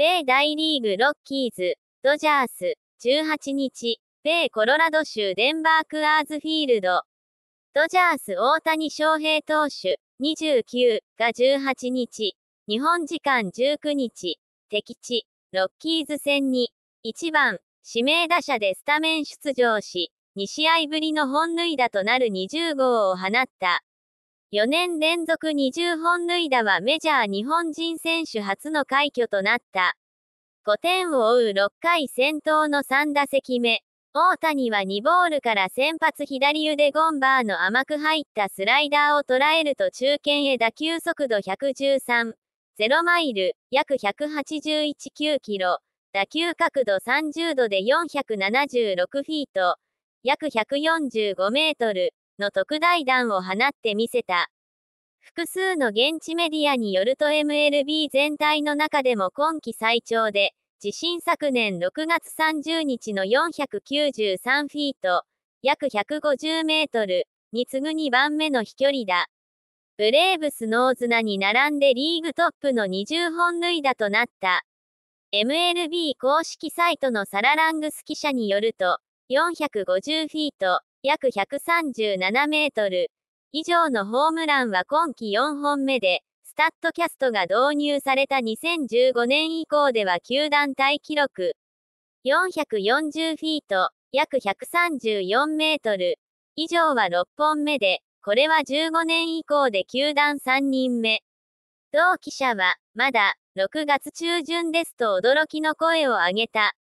米大リーグロッキーズ、ドジャース、18日、米コロラド州デンバークアーズフィールド。ドジャース大谷翔平投手、29が18日、日本時間19日、敵地、ロッキーズ戦に、1番、指名打者でスタメン出場し、2試合ぶりの本塁打となる20号を放った。4年連続20本塁打はメジャー日本人選手初の快挙となった。5点を追う6回先頭の3打席目。大谷は2ボールから先発左腕ゴンバーの甘く入ったスライダーを捉えると中堅へ打球速度113、0マイル、約181.9キロ、打球角度30度で476フィート、約145メートル、の特大弾を放ってみせた。複数の現地メディアによると MLB 全体の中でも今季最長で、地震昨年6月30日の493フィート、約150メートルに次ぐ2番目の飛距離だ。ブレーブスノーズナに並んでリーグトップの20本塁打となった。MLB 公式サイトのサララングス記者によると、450フィート、約137メートル以上のホームランは今季4本目で、スタッドキャストが導入された2015年以降では球団タイ記録440フィート約134メートル以上は6本目で、これは15年以降で球団3人目。同記者は、まだ、6月中旬ですと驚きの声を上げた。